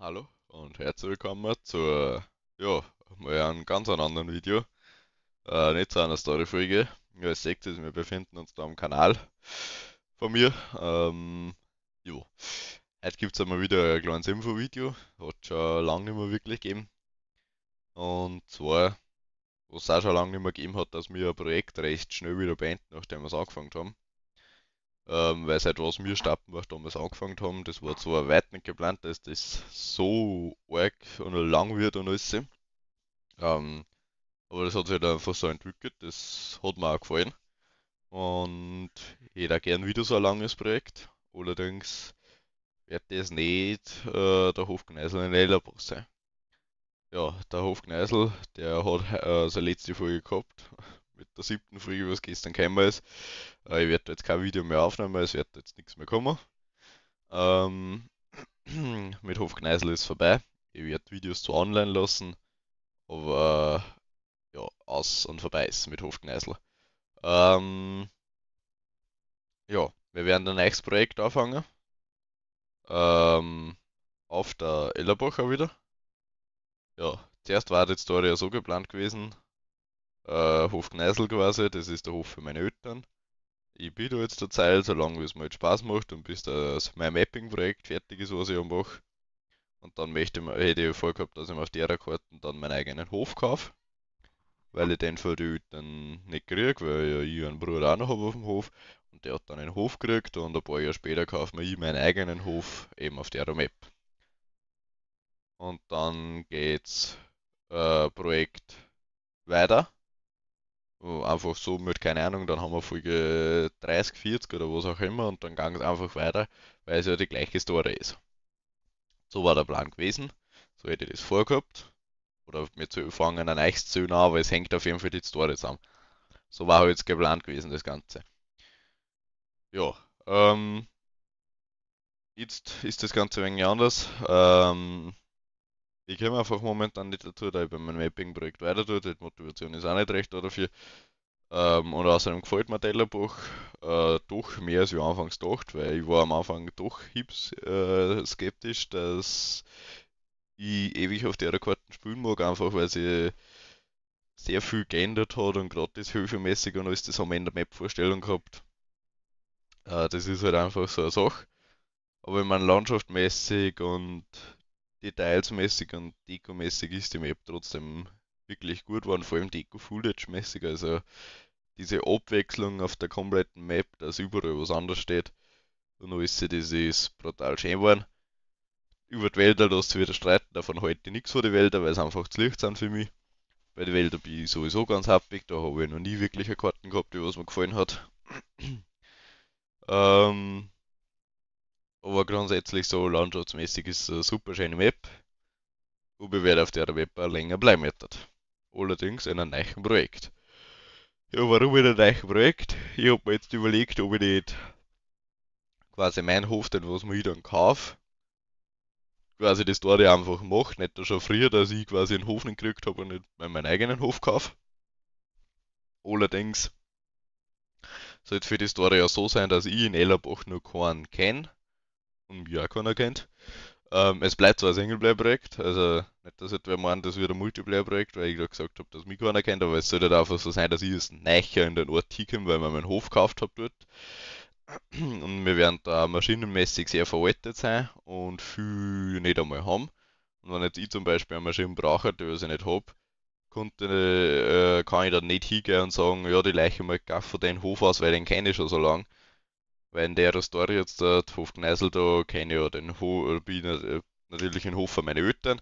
Hallo und herzlich willkommen zu ja, mal einem ganz anderen Video. Äh, nicht zu einer Story-Folge. ihr seht es, wir befinden uns da am Kanal von mir. Ähm, jo. Heute gibt es einmal wieder ein kleines Info-Video. Hat schon lange nicht mehr wirklich gegeben. Und zwar, was es auch schon lange nicht mehr gegeben hat, dass wir ein Projekt recht schnell wieder beenden, nachdem wir es angefangen haben. Ähm, weil seit was wir Stappenbach damals angefangen haben, das war zwar weit nicht geplant, dass das so arg und lang wird und alles. Ähm, aber das hat sich halt einfach so entwickelt, das hat mir auch gefallen. Und hätte gern wieder so ein langes Projekt. Allerdings wird das nicht äh, der Hofgneisel in Ellerbach sein. Ja, der Hofgneisel, der hat äh, seine letzte Folge gehabt mit der siebten Folge, was gestern gekommen ist. Äh, ich werde jetzt kein Video mehr aufnehmen, es wird jetzt nichts mehr kommen. Ähm, mit Hofkneisel ist vorbei. Ich werde Videos zu online lassen, aber ja, aus und vorbei ist mit Hofkneisel. Ähm, ja, wir werden ein neues Projekt anfangen. Ähm, auf der Ellerbacher wieder. Ja, zuerst war die Story ja so geplant gewesen, äh, Hof Gneisel quasi, das ist der Hof für meine Eltern. Ich bin da jetzt der Zeit, solange es mir jetzt Spaß macht und bis das mein Mapping-Projekt fertig ist, was ich mache. Und dann möchte ich, hätte ich vorgehabt, dass ich mir auf der Karten dann meinen eigenen Hof kaufe. Weil ich den für die Eltern nicht kriege, weil ich einen Bruder auch noch habe auf dem Hof. Und der hat dann einen Hof gekriegt und ein paar Jahre später kaufe mir ich meinen eigenen Hof eben auf der Map. Und dann geht's äh, Projekt weiter äh, einfach so mit, keine Ahnung, dann haben wir Folge 30, 40 oder was auch immer und dann ging es einfach weiter, weil es ja die gleiche Story ist. So war der Plan gewesen, so hätte ich das vorgehabt. Oder wir fangen ein neues Söhne an, aber es hängt auf jeden Fall die Story zusammen. So war halt jetzt geplant gewesen, das Ganze. Ja, ähm, jetzt ist das Ganze ein wenig anders. Ähm, ich komme einfach momentan nicht dazu, da ich bei meinem Mapping-Projekt weiter tue. Die Motivation ist auch nicht recht dafür. Ähm, und außerdem gefällt mir Tellerbuch äh, doch mehr als ich anfangs gedacht, weil ich war am Anfang doch hips äh, skeptisch, dass ich ewig auf der Karten spielen mag, einfach weil sie sehr viel geändert hat und gerade das hilfemäßig und alles, das haben wir in der Map-Vorstellung gehabt. Äh, das ist halt einfach so eine Sache. Aber ich meine, landschaftmäßig und detailsmäßig und Deko-mäßig ist die Map trotzdem wirklich gut geworden, vor allem deko-foolage-mäßig. Also diese Abwechslung auf der kompletten Map, dass überall was anderes steht und alles, das ist brutal schön geworden. Über die Wälder lässt sich wieder streiten, davon halte ich nichts von den Wäldern, weil es einfach zu leicht sind für mich. Bei den Wäldern bin ich sowieso ganz happig, da habe ich noch nie wirklich eine Karten gehabt, die was mir gefallen hat. ähm, aber grundsätzlich so landschaftsmäßig ist es eine super schöne Map. Und ich werde auf der Map auch länger bleiben wird. Allerdings in einem neuen Projekt. Ja, warum in einem neuen Projekt? Ich habe mir jetzt überlegt, ob ich nicht quasi meinen Hof, den was ich dann kaufe, quasi das dort einfach mache. Nicht da schon früher, dass ich quasi einen Hof nicht gekriegt habe und nicht meinen eigenen Hof kaufe. Allerdings sollte für die Story ja so sein, dass ich in Ellerbach nur keinen kenne um Bjarkon erkennt. Ähm, es bleibt zwar ein Singleplayer-Projekt, also nicht, dass etwa meint, das wird ein Multiplayer-Projekt, weil ich gerade gesagt habe, dass mich keiner kennt, aber es sollte halt einfach so sein, dass ich es näher in den Ort hinkomme, weil man meinen Hof gekauft habe dort. Und wir werden da maschinenmäßig sehr veraltet sein und viel nicht einmal haben. Und wenn jetzt ich zum Beispiel eine Maschine brauche, die ich nicht habe, konnte, äh, kann ich dann nicht hingehen und sagen, ja, die Leiche mal gaff von den Hof aus, weil den kenne ich schon so lange. Weil in der Story jetzt dort Hof Gneisel, da kenne ich ja den Hof, äh, bin äh, natürlich den Hof von meinen Eltern.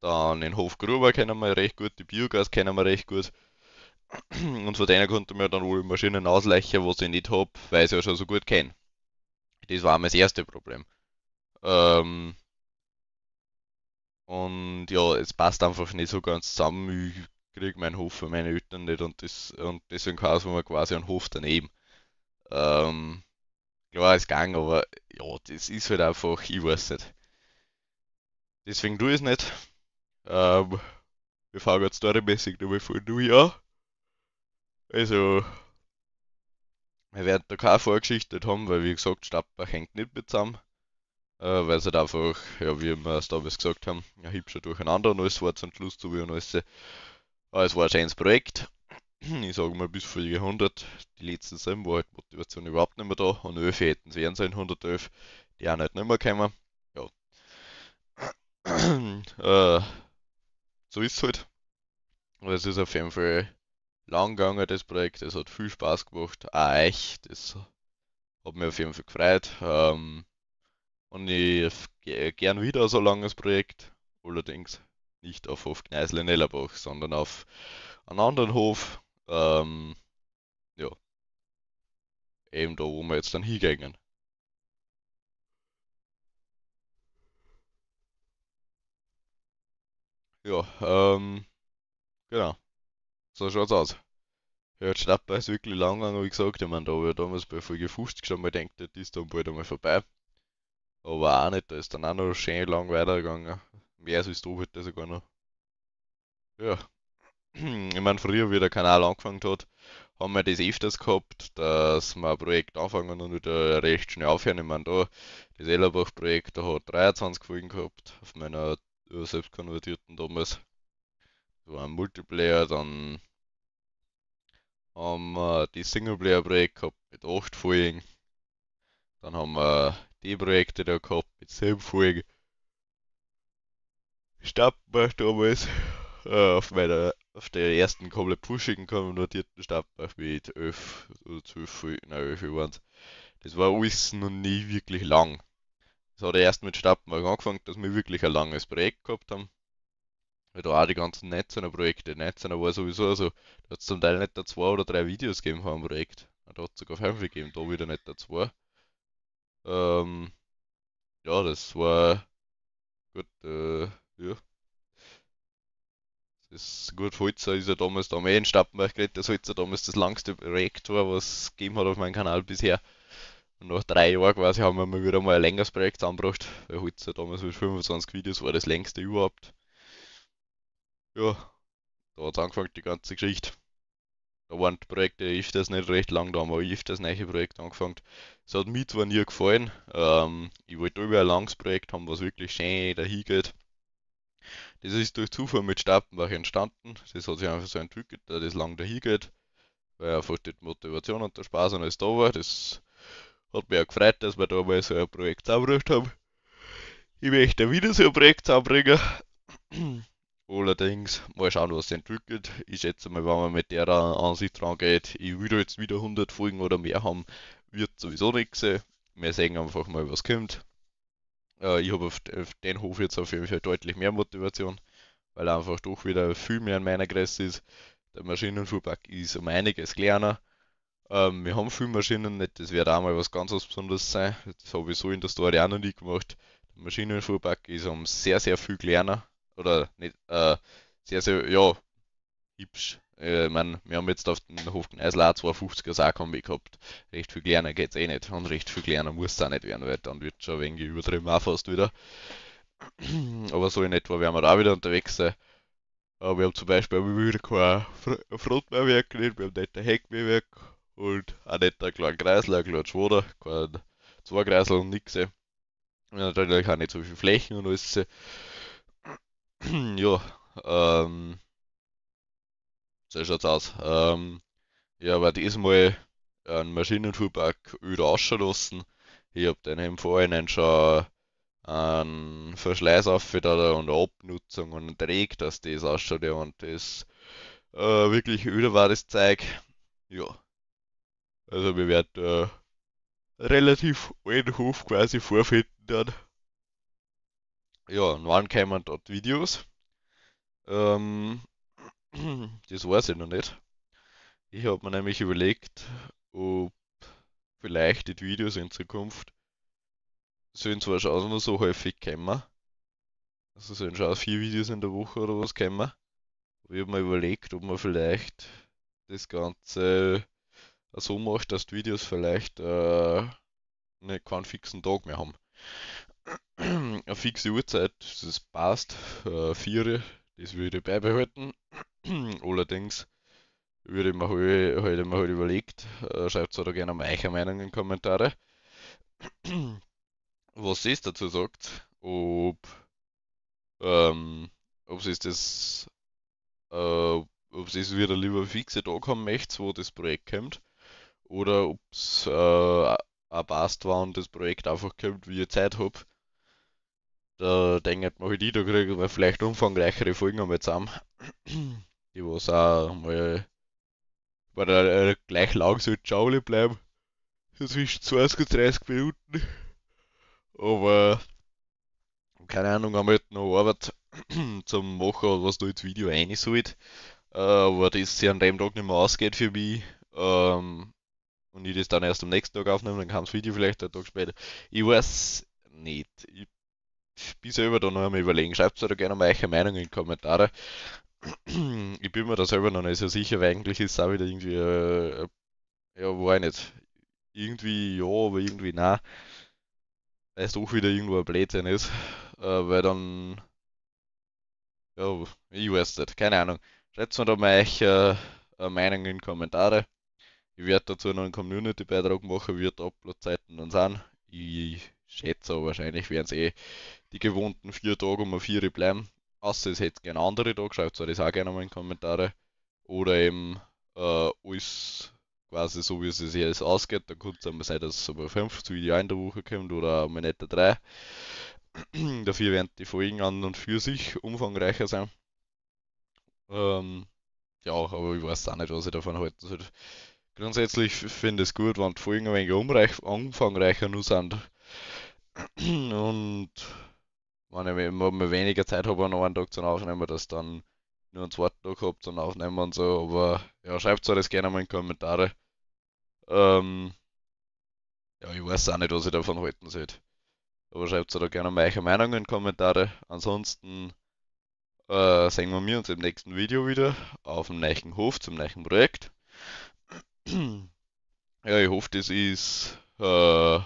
Dann den Hof Gruber kennen wir recht gut, die Biogas kennen wir recht gut. Und von denen konnte man dann wohl Maschinen ausleichen, was ich nicht habe, weil ich sie ja schon so gut kenne. Das war mein erstes Problem. Ähm und ja, es passt einfach nicht so ganz zusammen. Ich kriege meinen Hof von meinen Eltern nicht und, das, und deswegen kaufen wir quasi einen Hof daneben. Ähm Klar, es ging, aber ja, das ist halt einfach, ich weiß nicht. Deswegen tue ich es nicht. Ähm, wir fahren jetzt storymäßig nochmal von neu an. Also, wir werden da keine Vorgeschichte haben, weil wie gesagt, Stadtbach hängt nicht mit zusammen. Äh, weil es halt einfach, ja, wie wir es damals gesagt haben, ein hübscher Durcheinander und alles war zum Schluss zu wie und alles. Aber es war ein schönes Projekt ich sage mal, bis Folge 100, die letzten Seiten war halt Motivation überhaupt nicht mehr da. Und 11 hätten es werden sein, 111, die auch nicht mehr kommen. Ja. äh, so ist es halt. Aber es ist auf jeden Fall lang gegangen, das Projekt. Es hat viel Spaß gemacht. Auch euch, das hat mich auf jeden Fall gefreut. Ähm, und ich gern wieder so langes Projekt. Allerdings nicht auf Hof Gneisle-Nellerbach, sondern auf einen anderen Hof, ähm, ja. Eben da, wo wir jetzt dann hingingen. Ja, ähm, genau. So schaut's aus. Ja, die Stadt ist wirklich lang an, wie gesagt. Ich meine, da habe ich damals bei Folge 50 schon mal gedacht, das ist dann bald einmal vorbei. Aber auch nicht, da ist dann auch noch schön lang weitergegangen. Mehr als da heute sogar also noch. Ja, ich meine, früher, wie der Kanal angefangen hat, haben wir das öfters gehabt, dass wir ein Projekt anfangen und wieder recht schnell aufhören. Ich meine, da, das Ellerbach-Projekt, da hat 23 Folgen gehabt, auf meiner äh, selbstkonvertierten damals. Das war ein Multiplayer, dann haben wir das Singleplayer-Projekt gehabt mit 8 Folgen. Dann haben wir die Projekte da gehabt mit 7 Folgen. Stappenbach damals äh, auf meiner auf der ersten komplett pushigen konvertierten Startbach mit 11 oder 12, nein 11 waren Das war alles noch nie wirklich lang. Das hat erst mit Stappenberg angefangen, dass wir wirklich ein langes Projekt gehabt haben. Weil da auch die ganzen 19er Projekte, 19er war sowieso so, also, da hat es zum Teil nicht da zwei oder drei Videos gegeben von einem Projekt. Da hat es sogar fünf gegeben, da wieder nicht da zwei. Ähm, ja, das war gut, äh, ja, das gut Holzer ist ja damals, da haben wir in Stappenberg geredet, das Holzer damals das langste Projekt war, was es gegeben hat auf meinem Kanal bisher. Und nach drei Jahren quasi haben wir mal wieder mal ein längeres Projekt angebracht, weil Holzer damals mit 25 Videos war das längste überhaupt. Ja, da hat es angefangen, die ganze Geschichte. Da waren die Projekte öfters nicht recht lang, da haben wir öfters das neue Projekt angefangen. Es hat mir zwar nie gefallen, ähm, ich wollte über ein langes Projekt haben, was wirklich schön dahin geht. Das ist durch Zufall mit Startenbach entstanden. Das hat sich einfach so entwickelt, dass das lang dahin geht, weil einfach die Motivation und der Spaß an alles da war. Das hat mich auch gefreut, dass wir da mal so ein Projekt zusammengebracht haben. Ich möchte wieder so ein Projekt zusammenbringen. Allerdings, mal schauen, was sich entwickelt. Ich schätze mal, wenn man mit der Ansicht rangeht, ich würde jetzt wieder 100 Folgen oder mehr haben, wird sowieso nichts Wir sehen einfach mal, was kommt. Äh, ich habe auf, auf, den Hof jetzt auf jeden Fall deutlich mehr Motivation, weil einfach doch wieder viel mehr in meiner Größe ist. Der Maschinenfuhrpark ist um einiges kleiner. Ähm, wir haben viele Maschinen nicht, das wird auch mal was ganz was Besonderes sein. Das habe ich so in der Story auch noch nie gemacht. Der Maschinenfuhrpark ist um sehr, sehr viel kleiner. Oder nicht, äh, sehr, sehr, ja, hübsch. Äh, man, wir haben jetzt auf den Hof Gneisler 250er Sarkombi gehabt. Recht viel kleiner es eh nicht. Und recht viel kleiner muss es auch nicht werden, weil dann wird schon ein wenig übertrieben auch fast wieder. Aber so in etwa werden wir da wieder unterwegs sein. Aber wir haben zum Beispiel wieder kein Fr nicht, wir haben nicht ein Heckmehrwerk und auch nicht einen kleinen Kreisel, einen kleinen Schwader, keinen Zweikreisel und nichts. Wir haben natürlich auch nicht so viele Flächen und alles. ja, ähm, so schaut's aus. Ähm, ich habe diesmal einen Maschinenfuhrpark öder lassen. Ich habe den im Vorhinein schon einen Verschleiß aufgetan und eine Abnutzung und einen Dreck, dass das ausschaut ja, und das äh, wirklich wieder war das Zeug. Ja. Also wir werden äh, relativ alten Hof quasi vorfinden dann. Ja, und wann kämen dort Videos? Ähm, das weiß ich noch nicht. Ich habe mir nämlich überlegt, ob vielleicht die Videos in Zukunft sollen zwar schon nur so häufig kommen. Also sollen schon vier Videos in der Woche oder was kommen. Aber ich habe mir überlegt, ob man vielleicht das Ganze so macht, dass die Videos vielleicht äh, nicht keinen fixen Tag mehr haben. Eine fixe Uhrzeit, das passt. Äh, vier, das würde ich beibehalten. Allerdings würde ich mir halt, halt, mir halt überlegt, äh, schreibt da gerne mal eure Meinung in die Kommentare, was ihr dazu sagt, ob, ähm, ob sie das, äh, ob sie es wieder lieber fixe Tag haben möchte, wo das Projekt kommt, oder ob es äh, auch passt wenn das Projekt einfach kommt, wie ich Zeit habe. Da denkt man halt, ich da kriege vielleicht umfangreichere Folgen einmal zusammen. die was auch mal bei der äh, gleich lang sollten schauen bleiben. So zwischen 20 und 30 Minuten. Aber keine Ahnung, haben wir halt noch Arbeit zum Machen, was da ins Video rein sollte. Äh, aber das sich an dem Tag nicht mehr ausgeht für mich. Ähm, und ich das dann erst am nächsten Tag aufnehme, dann kam das Video vielleicht einen Tag später. Ich weiß nicht. Ich bin selber da noch einmal überlegen. Schreibt es da gerne mal eure Meinung in die Kommentare ich bin mir da selber noch nicht so sicher, weil eigentlich ist es auch wieder irgendwie, äh, ja, war ich nicht. Irgendwie ja, aber irgendwie nein. Weil es doch wieder irgendwo ein Blödsinn ist. Äh, weil dann, ja, ich weiß nicht, keine Ahnung. Schreibt mir da mal eure äh, Meinung in die Kommentare. Ich werde dazu noch einen Community-Beitrag machen, wird Upload-Zeiten dann sein. Ich schätze, wahrscheinlich werden es eh die gewohnten vier Tage um vier bleiben außer es hätte gerne andere da, schreibt es das auch gerne mal in die Kommentare. Oder eben äh, alles quasi so, wie es sich jetzt ausgeht. Dann kommt es einmal sein, dass es aber 50 Video in der Woche kommt oder einmal nicht drei. Dafür werden die Folgen an und für sich umfangreicher sein. Ähm, ja, aber ich weiß auch nicht, was ich davon halten soll. Grundsätzlich finde ich es gut, wenn die Folgen ein wenig umreich, umfangreicher nur sind. Und wenn ich immer weniger Zeit habe an einen Tag zu Aufnehmen, dass dann nur einen zweiten Tag habe zum Aufnehmen und so. Aber ja, schreibt so das gerne mal in die Kommentare. Ähm, ja, ich weiß auch nicht, was ihr davon halten sollt. Aber schreibt so da gerne mal eure Meinung in die Kommentare. Ansonsten äh, sehen wir uns im nächsten Video wieder auf dem neuen Hof, zum neuen Projekt. ja, ich hoffe, das ist. Äh,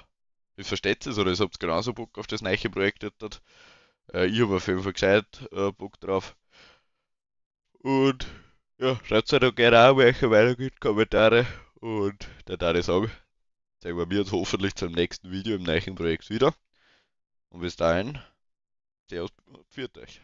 ich verstehe es oder ihr habt genauso Bock auf das neue Projekt dort. Äh, ich habe auf jeden Fall gescheit äh, Bock drauf. Und ja, schreibt halt auch gerne auch, welche Meinung in die Kommentare. Und dann darf ich sagen, sehen wir uns hoffentlich zum nächsten Video im nächsten Projekt wieder. Und bis dahin, sehr gut pfiat euch.